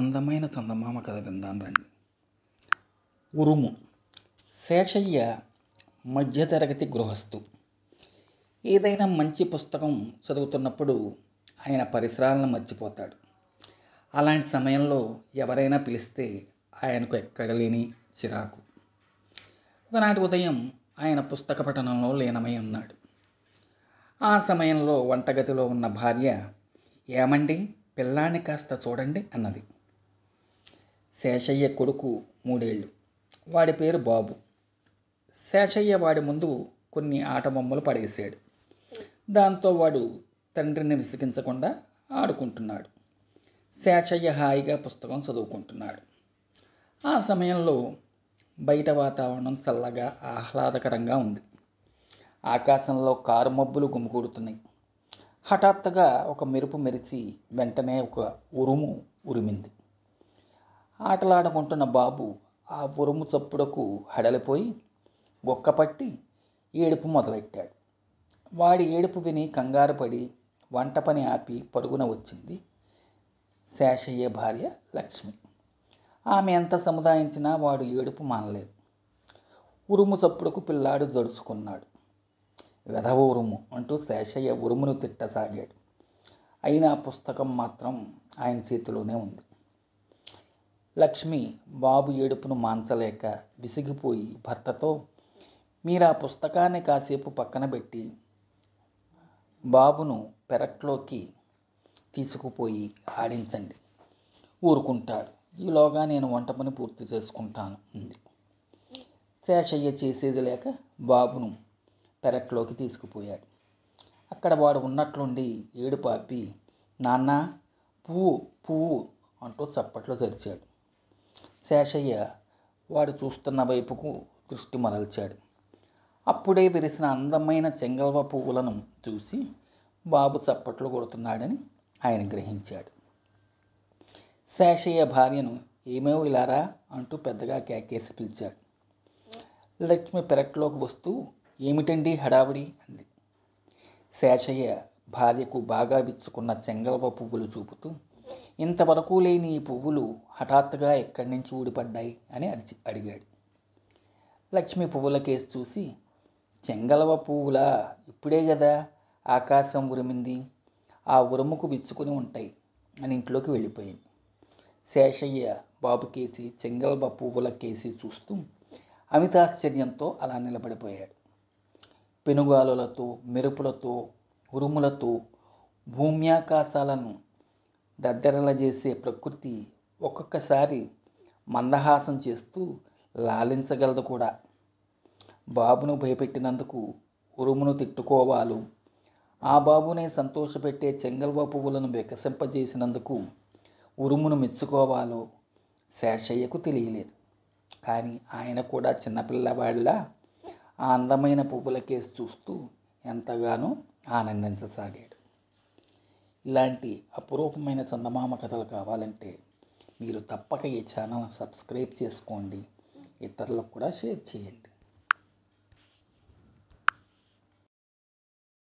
అందమైన చందమామ కథ విందాను రండి ఉరుము శేషయ్య మధ్యతరగతి గృహస్థు ఏదైనా మంచి పుస్తకం చదువుతున్నప్పుడు ఆయన పరిసరాలను మర్చిపోతాడు అలాంటి సమయంలో ఎవరైనా పిలిస్తే ఆయనకు ఎక్కడలేని చిరాకు ఒకనాటి ఉదయం ఆయన పుస్తక పఠనంలో లీనమై ఉన్నాడు ఆ సమయంలో వంటగదిలో ఉన్న భార్య ఏమండి పిల్లాన్ని కాస్త చూడండి అన్నది శేషయ్య కొడుకు మూడేళ్ళు వాడి పేరు బాబు శేషయ్య వాడి ముందు కొన్ని ఆట బొమ్మలు పడేశాడు దాంతో వాడు తండ్రిని విసిగించకుండా ఆడుకుంటున్నాడు శేషయ్య హాయిగా పుస్తకం చదువుకుంటున్నాడు ఆ సమయంలో బయట వాతావరణం చల్లగా ఆహ్లాదకరంగా ఉంది ఆకాశంలో కారు మబ్బులు గుమికూడుతున్నాయి హఠాత్తుగా ఒక మెరుపు మెరిచి వెంటనే ఒక ఉరుము ఉరిమింది ఆటలాడుకుంటున్న బాబు ఆ ఉరుము చప్పుడకు హడలిపోయి గొక్కపట్టి ఏడుపు మొదలెట్టాడు వాడి ఏడుపు విని కంగారుపడి వంట పని ఆపి పరుగున వచ్చింది శేషయ్య భార్య లక్ష్మి ఆమె ఎంత సముదాయించినా వాడు ఏడుపు మానలేదు ఉరుము చప్పుడుకు పిల్లాడు జడుచుకున్నాడు వెధవ ఉరుము అంటూ శేషయ్య ఉరుమును తిట్టసాగాడు అయినా పుస్తకం మాత్రం ఆయన చేతిలోనే ఉంది లక్ష్మి బాబు ఏడుపును మాంచలేక విసిగిపోయి భర్తతో మీరు ఆ పుస్తకాన్ని కాసేపు పక్కన పెట్టి బాబును పెరట్లోకి తీసుకుపోయి ఆడించండి ఊరుకుంటాడు ఈలోగా నేను వంట పని పూర్తి చేసుకుంటాను అంది శేషయ్య చేసేది లేక బాబును పెరట్లోకి తీసుకుపోయాడు అక్కడ వాడు ఉన్నట్లుండి ఏడుపాపి నాన్న పువ్వు పువ్వు అంటూ చప్పట్లో తెరిచాడు శేషయ్య వాడు చూస్తున్న వైపుకు దృష్టి మరల్చాడు అప్పుడే విరిసిన అందమైన చెంగల్వ పువ్వులను చూసి బాబు చప్పట్లు కొడుతున్నాడని ఆయన గ్రహించాడు శేషయ్య భార్యను ఏమేవో ఇలారా అంటూ పెద్దగా కేకేసి పిలిచాడు లక్ష్మి పెరట్లోకి వస్తూ ఏమిటండి హడావిడి అంది శేషయ్య భార్యకు బాగా విచ్చుకున్న చెంగల్వ పువ్వులు చూపుతూ ఇంతవరకు లేని ఈ పువ్వులు హఠాత్తుగా ఎక్కడి నుంచి ఊడిపడ్డాయి అని అరిచి అడిగాడు లక్ష్మి పువ్వుల కేసు చూసి చెంగలవ పువ్వులా ఇప్పుడే కదా ఆకాశం ఉరిమింది ఆ ఉరుముకు విచ్చుకొని ఉంటాయి అని ఇంట్లోకి వెళ్ళిపోయింది శేషయ్య బాబు కేసి చెంగల్బ పువ్వుల కేసి చూస్తూ అమితాశ్చర్యంతో అలా నిలబడిపోయాడు పెనుగాలులతో మెరుపులతో ఉరుములతో భూమ్యాకాశాలను దద్దరల చేసే ప్రకృతి ఒక్కొక్కసారి మందహాసం చేస్తూ లాలించగలదు కూడా బాబును భయపెట్టినందుకు ఉరుమును తిట్టుకోవాలు ఆ బాబునే సంతోషపెట్టే చెంగల్వ పువ్వులను వికసింపజేసినందుకు ఉరుమును మెచ్చుకోవాలో శేషయ్యకు తెలియలేదు కానీ ఆయన కూడా చిన్నపిల్లవాళ్ళ ఆ అందమైన పువ్వుల కేసు చూస్తూ ఎంతగానో ఆనందించసాగాడు ఇలాంటి అపురూపమైన చందమామ కథలు కావాలంటే మీరు తప్పక ఈ ఛానల్ని సబ్స్క్రైబ్ చేసుకోండి ఇతరులకు కూడా షేర్ చేయండి